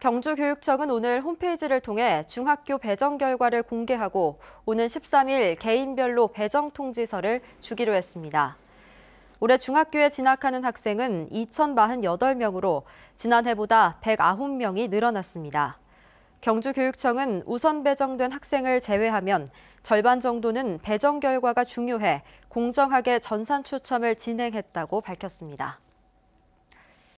경주교육청은 오늘 홈페이지를 통해 중학교 배정 결과를 공개하고 오는 13일 개인별로 배정 통지서를 주기로 했습니다. 올해 중학교에 진학하는 학생은 2,048명으로 지난해보다 109명이 늘어났습니다. 경주교육청은 우선 배정된 학생을 제외하면 절반 정도는 배정 결과가 중요해 공정하게 전산 추첨을 진행했다고 밝혔습니다.